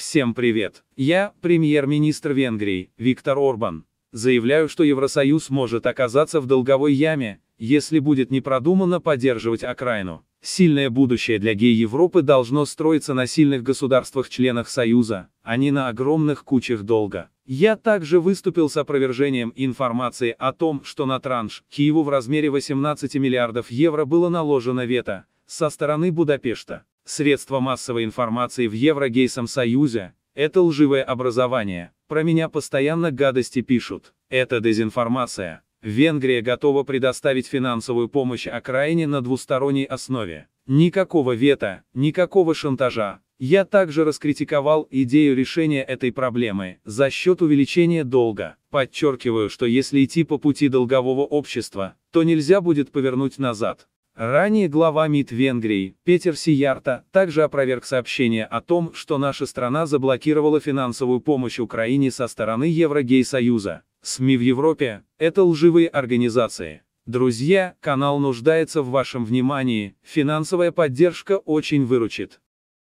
Всем привет! Я, премьер-министр Венгрии, Виктор Орбан. Заявляю, что Евросоюз может оказаться в долговой яме, если будет непродуманно поддерживать окраину. Сильное будущее для гей-Европы должно строиться на сильных государствах-членах Союза, а не на огромных кучах долга. Я также выступил с опровержением информации о том, что на транш Киеву в размере 18 миллиардов евро было наложено вето со стороны Будапешта. Средства массовой информации в еврогейсом Союзе – это лживое образование. Про меня постоянно гадости пишут. Это дезинформация. Венгрия готова предоставить финансовую помощь окраине на двусторонней основе. Никакого вето, никакого шантажа. Я также раскритиковал идею решения этой проблемы за счет увеличения долга. Подчеркиваю, что если идти по пути долгового общества, то нельзя будет повернуть назад. Ранее глава МИД Венгрии, Петер Сиярта, также опроверг сообщение о том, что наша страна заблокировала финансовую помощь Украине со стороны Еврогей-Союза. СМИ в Европе – это лживые организации. Друзья, канал нуждается в вашем внимании, финансовая поддержка очень выручит.